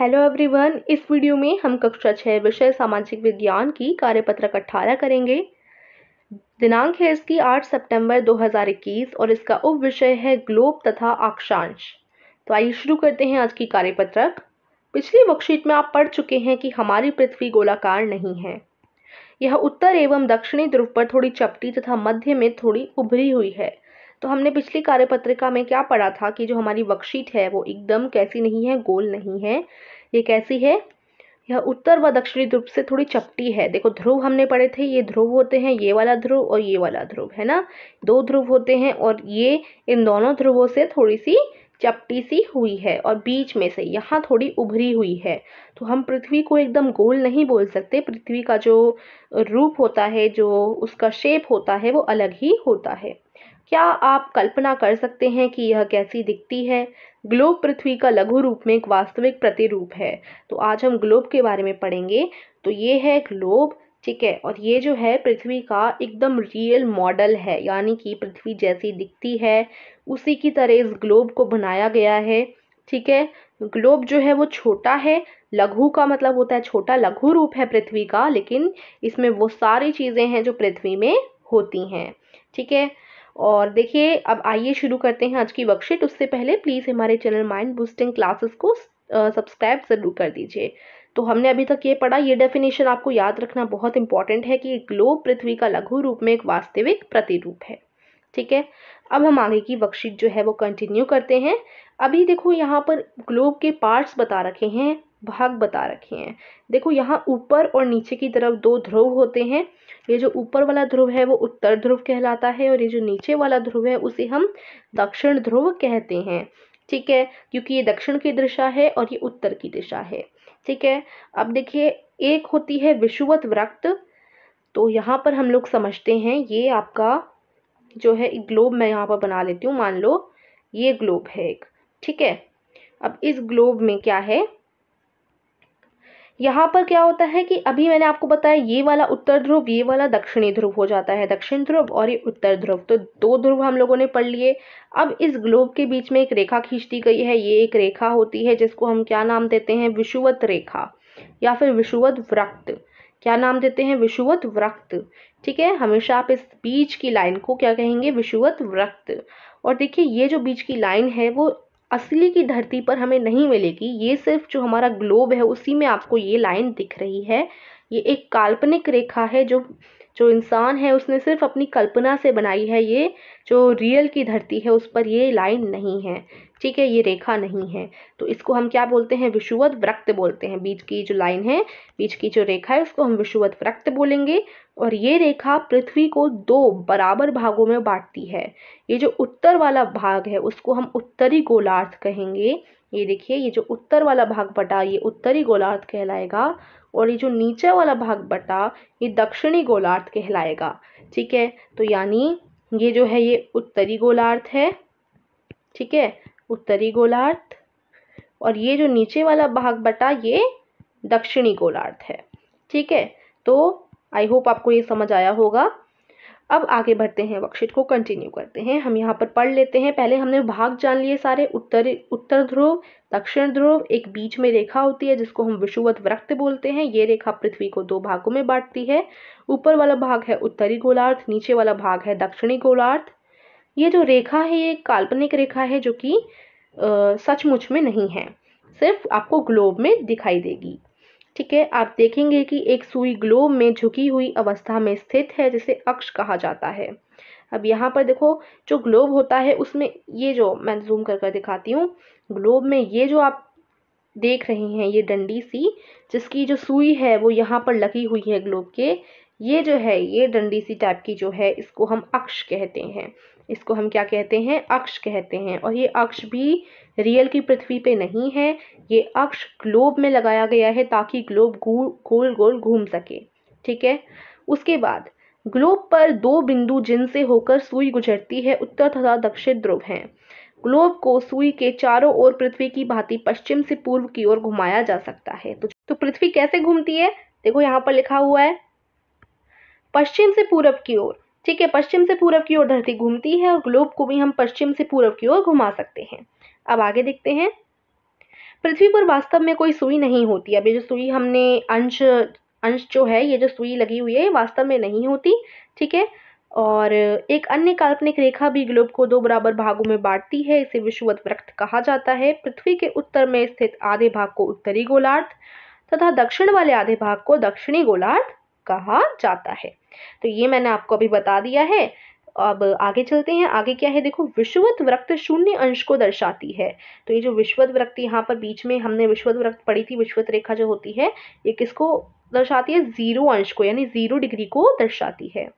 hello everyone इस video में हम कक्षा छः विषय सामाजिक विज्ञान की कार्यपत्रक अट्ठारह करेंगे दिनांक है इसकी आठ सितंबर 2021 और इसका उप विषय है ग्लोब तथा अक्षांश तो आइए शुरू करते हैं आज की कार्यपत्रक पिछली वर्कशीट में आप पढ़ चुके हैं कि हमारी पृथ्वी गोलाकार नहीं है यह उत्तर एवं दक्षिणी ध्रुव पर थोड़ी चपटी तथा मध्य में थोड़ी उभरी हुई है तो हमने पिछली कार्यपत्रिका में क्या पढ़ा था कि जो हमारी वर्कशीट है वो एकदम कैसी नहीं है गोल नहीं है ये कैसी है यह उत्तर व दक्षिणी ध्रुव से थोड़ी चपटी है देखो ध्रुव हमने पढ़े थे ये ध्रुव होते हैं ये वाला ध्रुव और ये वाला ध्रुव है ना दो ध्रुव होते हैं और ये इन दोनों ध्रुवों से थोड़ी सी चपटी सी हुई है और बीच में से यहाँ थोड़ी उभरी हुई है तो हम पृथ्वी को एकदम गोल नहीं बोल सकते पृथ्वी का जो रूप होता है जो उसका शेप होता है वो अलग ही होता है क्या आप कल्पना कर सकते हैं कि यह कैसी दिखती है ग्लोब पृथ्वी का लघु रूप में एक वास्तविक प्रतिरूप है तो आज हम ग्लोब के बारे में पढ़ेंगे तो ये है ग्लोब ठीक है और ये जो है पृथ्वी का एकदम रियल मॉडल है यानी कि पृथ्वी जैसी दिखती है उसी की तरह इस ग्लोब को बनाया गया है ठीक है ग्लोब जो है वो छोटा है लघु का मतलब होता है छोटा लघु रूप है पृथ्वी का लेकिन इसमें वो सारी चीज़ें हैं जो पृथ्वी में होती हैं ठीक है और देखिए अब आइए शुरू करते हैं आज की वर्कशीट उससे पहले प्लीज़ हमारे चैनल माइंड बूस्टिंग क्लासेस को सब्सक्राइब ज़रूर कर दीजिए तो हमने अभी तक ये पढ़ा ये डेफिनेशन आपको याद रखना बहुत इंपॉर्टेंट है कि ग्लोब पृथ्वी का लघु रूप में एक वास्तविक प्रतिरूप है ठीक है अब हम आगे की वर्कशीट जो है वो कंटिन्यू करते हैं अभी देखो यहाँ पर ग्लोब के पार्ट्स बता रखे हैं भाग बता रखे हैं देखो यहाँ ऊपर और नीचे की तरफ दो ध्रुव होते हैं ये जो ऊपर वाला ध्रुव है वो उत्तर ध्रुव कहलाता है और ये जो नीचे वाला ध्रुव है उसे हम दक्षिण ध्रुव कहते हैं ठीक है क्योंकि ये दक्षिण की दिशा है और ये उत्तर की दिशा है ठीक है अब देखिए एक होती है विषुवत व्रक्त तो यहाँ पर हम लोग समझते हैं ये आपका जो है ग्लोब मैं यहाँ पर बना लेती हूँ मान लो ये ग्लोब है एक ठीक है अब इस ग्लोब में क्या है यहाँ पर क्या होता है कि अभी मैंने आपको बताया ये वाला उत्तर ध्रुव ये वाला दक्षिणी ध्रुव हो जाता है दक्षिण ध्रुव और ये उत्तर ध्रुव तो दो ध्रुव हम लोगों ने पढ़ लिए अब इस ग्लोब के बीच में एक रेखा खींचती गई है ये एक रेखा होती है जिसको हम क्या नाम देते हैं विषुवत रेखा या फिर विषुवत व्रक्त क्या नाम देते हैं विषुवत व्रक्त ठीक है हमेशा आप इस बीच की लाइन को क्या कहेंगे विषुवत व्रक्त और देखिए ये जो बीच की लाइन है वो असली की धरती पर हमें नहीं मिलेगी ये सिर्फ जो हमारा ग्लोब है उसी में आपको ये लाइन दिख रही है ये एक काल्पनिक रेखा है जो जो इंसान है उसने सिर्फ अपनी कल्पना से बनाई है ये जो रियल की धरती है उस पर ये लाइन नहीं है ठीक है ये रेखा नहीं है तो इसको हम क्या बोलते हैं विषुवत वृक्त बोलते हैं बीच की जो लाइन है बीच की जो रेखा है उसको हम विषुवत वृक्त बोलेंगे और ये रेखा पृथ्वी को दो बराबर भागों में बांटती है ये जो उत्तर वाला भाग है उसको हम उत्तरी गोलार्थ कहेंगे ये देखिए ये जो उत्तर वाला भाग बटा ये उत्तरी गोलार्ध कहलाएगा और ये जो नीचे वाला भाग बटा ये दक्षिणी गोलार्ध कहलाएगा ठीक है तो यानी ये जो है ये उत्तरी गोलार्ध है ठीक है उत्तरी गोलार्ध और ये जो नीचे वाला भाग बटा ये दक्षिणी गोलार्ध है ठीक है तो आई होप आपको ये समझ आया होगा अब आगे बढ़ते हैं वर्कशीट को कंटिन्यू करते हैं हम यहाँ पर पढ़ लेते हैं पहले हमने भाग जान लिए सारे उत्तर उत्तर ध्रुव दक्षिण ध्रुव एक बीच में रेखा होती है जिसको हम विषुवत वृक्त बोलते हैं ये रेखा पृथ्वी को दो भागों में बांटती है ऊपर वाला भाग है उत्तरी गोलार्थ नीचे वाला भाग है दक्षिणी गोलार्थ ये जो रेखा है ये काल्पनिक रेखा है जो कि सचमुच में नहीं है सिर्फ आपको ग्लोब में दिखाई देगी ठीक है आप देखेंगे कि एक सुई ग्लोब में झुकी हुई अवस्था में स्थित है जिसे अक्ष कहा जाता है अब यहाँ पर देखो जो ग्लोब होता है उसमें ये जो मैं जूम कर कर दिखाती हूँ ग्लोब में ये जो आप देख रहे हैं ये डंडी सी जिसकी जो सुई है वो यहाँ पर लगी हुई है ग्लोब के ये जो है ये डंडी सी टाइप की जो है इसको हम अक्ष कहते हैं इसको हम क्या कहते हैं अक्ष कहते हैं और ये अक्ष भी रियल की पृथ्वी पे नहीं है ये अक्ष ग्लोब में लगाया गया है ताकि ग्लोब गोल गोल घूम सके ठीक है उसके बाद ग्लोब पर दो बिंदु जिनसे होकर सुई गुजरती है उत्तर तथा दक्षिण ध्रुव हैं ग्लोब को सुई के चारों ओर पृथ्वी की भांति पश्चिम से पूर्व की ओर घुमाया जा सकता है तो, तो पृथ्वी कैसे घूमती है देखो यहाँ पर लिखा हुआ है पश्चिम से पूर्व की ओर ठीक है पश्चिम से पूर्व की ओर धरती घूमती है और ग्लोब को भी हम पश्चिम से पूर्व की ओर घुमा सकते हैं अब आगे देखते हैं पृथ्वी पर वास्तव में कोई सुई नहीं होती अब ये जो सुई हमने अंश अंश जो है ये जो सुई लगी हुई है वास्तव में नहीं होती ठीक है और एक अन्य काल्पनिक रेखा भी ग्लोब को दो बराबर भागों में बांटती है इसे विश्ववत वृक्ष कहा जाता है पृथ्वी के उत्तर में स्थित आधे भाग को उत्तरी गोलार्ध तथा दक्षिण वाले आधे भाग को दक्षिणी गोलार्ध कहा जाता है तो ये मैंने आपको अभी बता दिया है अब आगे चलते हैं आगे क्या है देखो विश्वत वृत्त शून्य अंश को दर्शाती है तो ये जो विश्वत वृत्त यहाँ पर बीच में हमने विश्वत वृत्त पढ़ी थी विश्वत रेखा जो होती है ये किसको दर्शाती है जीरो अंश को यानी जीरो डिग्री को दर्शाती है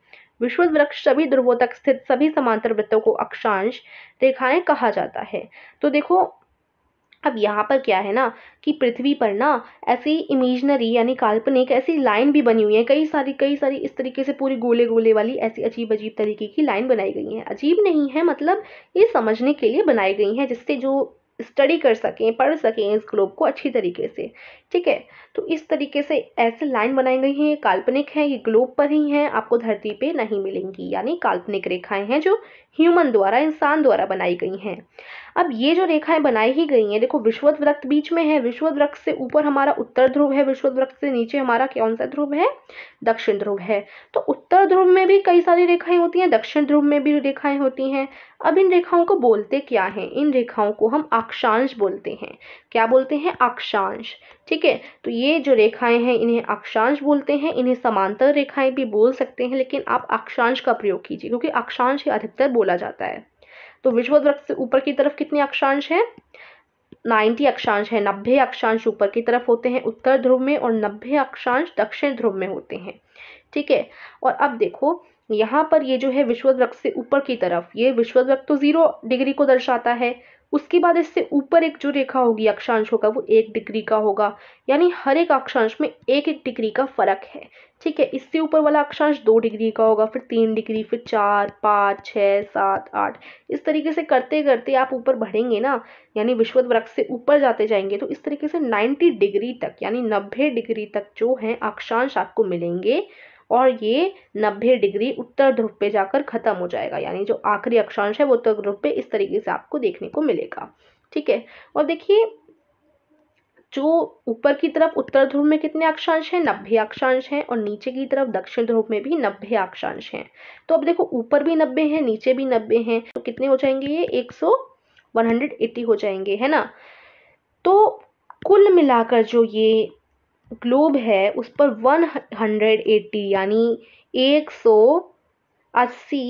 विश्वत वृक्ष सभी ध्रुवों तक स्थित सभी समांतर वृत्तों को अक्षांश रेखाएं कहा जाता है तो देखो अब यहाँ पर क्या है ना कि पृथ्वी पर ना ऐसी इमेजनरी यानी काल्पनिक ऐसी लाइन भी बनी हुई है कई सारी कई सारी इस तरीके से पूरी गोले गोले वाली ऐसी अजीब अजीब तरीके की लाइन बनाई गई है अजीब नहीं है मतलब ये समझने के लिए बनाई गई हैं जिससे जो स्टडी कर सकें पढ़ सकें इस ग्लोब को अच्छी तरीके से ठीक है तो इस तरीके से ऐसे लाइन बनाई गई हैं ये काल्पनिक हैं ये ग्लोब पर ही हैं आपको धरती पे नहीं मिलेंगी यानी काल्पनिक रेखाएं हैं जो ह्यूमन द्वारा इंसान द्वारा बनाई गई हैं अब ये जो रेखाएं बनाई ही गई हैं देखो विश्वत वृक्ष बीच में है विश्वत वृक्ष से ऊपर हमारा उत्तर ध्रुव है विश्वत वृक्ष से नीचे हमारा कौन सा ध्रुव है दक्षिण ध्रुव है तो उत्तर ध्रुव में भी कई सारी रेखाएं होती हैं दक्षिण ध्रुव में भी रेखाएं होती हैं अब इन रेखाओं को बोलते क्या हैं इन रेखाओं को हम अक्षांश बोलते हैं क्या बोलते हैं अक्षांश ठीक है तो ये जो रेखाएं हैं इन्हें अक्षांश बोलते हैं इन्हें समांतर रेखाएं भी बोल सकते हैं लेकिन आप अक्षांश का प्रयोग कीजिए क्योंकि अक्षांश ही अधिकतर बोला जाता है तो विश्व वृक्ष से ऊपर की तरफ कितने अक्षांश हैं 90 अक्षांश है 90 अक्षांश ऊपर की तरफ होते हैं उत्तर ध्रुव में और 90 अक्षांश दक्षिण ध्रुव में होते हैं ठीक है और अब देखो यहाँ पर ये जो है विश्व वृक्ष से ऊपर की तरफ ये विश्व वृक्ष तो जीरो डिग्री को दर्शाता है उसके बाद इससे ऊपर एक जो रेखा होगी अक्षांश होगा वो एक डिग्री का होगा यानी हर एक अक्षांश में एक एक डिग्री का फर्क है ठीक है इससे ऊपर वाला अक्षांश दो डिग्री का होगा फिर तीन डिग्री फिर चार पाँच छः सात आठ इस तरीके से करते करते आप ऊपर बढ़ेंगे ना यानी विश्वत वृक्ष से ऊपर जाते जाएंगे तो इस तरीके से नाइन्टी डिग्री तक यानी नब्बे डिग्री तक जो है अक्षांश आपको मिलेंगे और ये नब्बे डिग्री उत्तर ध्रुव पे जाकर ख़त्म हो जाएगा यानी जो आखिरी अक्षांश है वो उत्तर ध्रुव पे इस तरीके से आपको देखने को मिलेगा ठीक है और देखिए जो ऊपर की तरफ उत्तर ध्रुव में कितने अक्षांश हैं नब्बे अक्षांश हैं और नीचे की तरफ दक्षिण ध्रुव में भी नब्बे अक्षांश हैं तो अब देखो ऊपर भी नब्बे हैं नीचे भी नब्बे हैं तो कितने हो जाएंगे ये एक सौ वन हंड्रेड एट्टी हो जाएंगे है ना तो कुल मिलाकर जो ये ग्लोब है उस पर वन हंड्रेड एट्टी यानी एक सौ अस्सी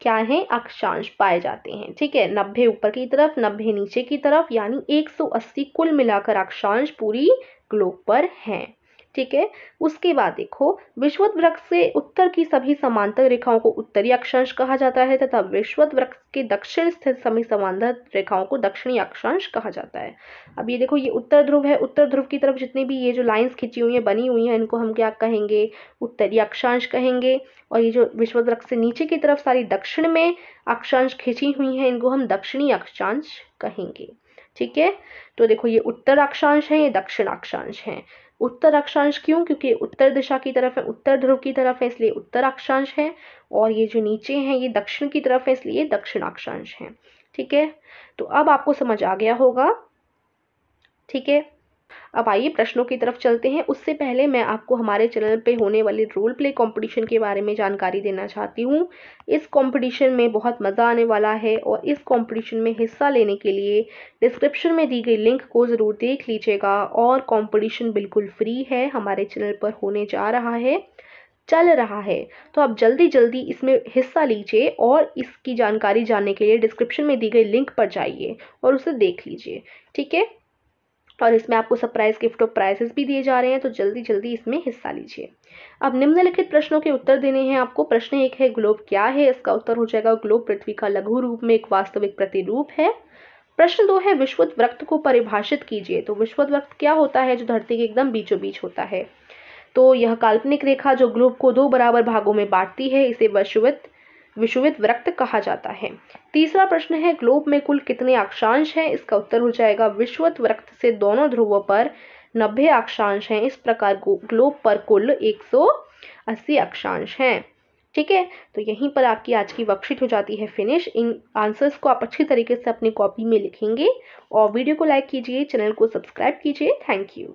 क्या है अक्षांश पाए जाते हैं ठीक है नब्बे ऊपर की तरफ नब्बे नीचे की तरफ यानी 180 कुल मिलाकर अक्षांश पूरी ग्लोब पर हैं ठीक है उसके बाद देखो विश्वत वृक्ष से उत्तर की सभी समांतर रेखाओं को उत्तरी अक्षांश कहा जाता है तथा विश्वत वृक्ष के दक्षिण स्थित सभी समांतर रेखाओं को दक्षिणी अक्षांश कहा जाता है अब ये देखो ये उत्तर ध्रुव है उत्तर ध्रुव की तरफ जितनी भी ये जो लाइन्स खिंची हुई हैं बनी हुई हैं इनको हम क्या कहेंगे उत्तरी अक्षांश कहेंगे और ये जो विश्वत वृक्ष से नीचे की तरफ सारी दक्षिण में अक्षांश खिंची हुई हैं इनको हम दक्षिणी अक्षांश कहेंगे ठीक है तो देखो ये उत्तर अक्षांश है ये दक्षिण अक्षांश है उत्तर अक्षांश क्यों क्योंकि उत्तर दिशा की तरफ है उत्तर ध्रुव की तरफ है इसलिए उत्तर अक्षांश है और ये जो नीचे हैं ये दक्षिण की तरफ है इसलिए दक्षिण अक्षांश है ठीक है तो अब आपको समझ आ गया होगा ठीक है अब आइए प्रश्नों की तरफ चलते हैं उससे पहले मैं आपको हमारे चैनल पे होने वाले रोल प्ले कंपटीशन के बारे में जानकारी देना चाहती हूँ इस कंपटीशन में बहुत मज़ा आने वाला है और इस कंपटीशन में हिस्सा लेने के लिए डिस्क्रिप्शन में दी गई लिंक को ज़रूर देख लीजिएगा और कॉम्पिटिशन बिल्कुल फ्री है हमारे चैनल पर होने जा रहा है चल रहा है तो आप जल्दी जल्दी इसमें हिस्सा लीजिए और इसकी जानकारी जानने के लिए डिस्क्रिप्शन में दी गई लिंक पर जाइए और उसे देख लीजिए ठीक है और इसमें आपको सरप्राइज गिफ्ट और प्राइजेस भी दिए जा रहे हैं तो जल्दी जल्दी इसमें हिस्सा लीजिए अब निम्नलिखित प्रश्नों के उत्तर देने हैं आपको प्रश्न एक है ग्लोब क्या है इसका उत्तर हो जाएगा ग्लोब पृथ्वी का लघु रूप में एक वास्तविक प्रतिरूप है प्रश्न दो है विश्वत विश्ववृत्त को परिभाषित कीजिए तो विश्ववृत्त क्या होता है जो धरती के एकदम बीचों बीच होता है तो यह काल्पनिक रेखा जो ग्लोब को दो बराबर भागों में बांटती है इसे विश्ववृत्त विश्ववित वृक्त कहा जाता है तीसरा प्रश्न है ग्लोब में कुल कितने अक्षांश हैं इसका उत्तर हो जाएगा विश्वत वृक्त से दोनों ध्रुवों पर नब्बे अक्षांश हैं इस प्रकार ग्लोब पर कुल एक सौ अस्सी अक्षांश हैं ठीक है तो यहीं पर आपकी आज की वर्कशीट हो जाती है फिनिश इन आंसर्स को आप अच्छी तरीके से अपनी कॉपी में लिखेंगे और वीडियो को लाइक कीजिए चैनल को सब्सक्राइब कीजिए थैंक यू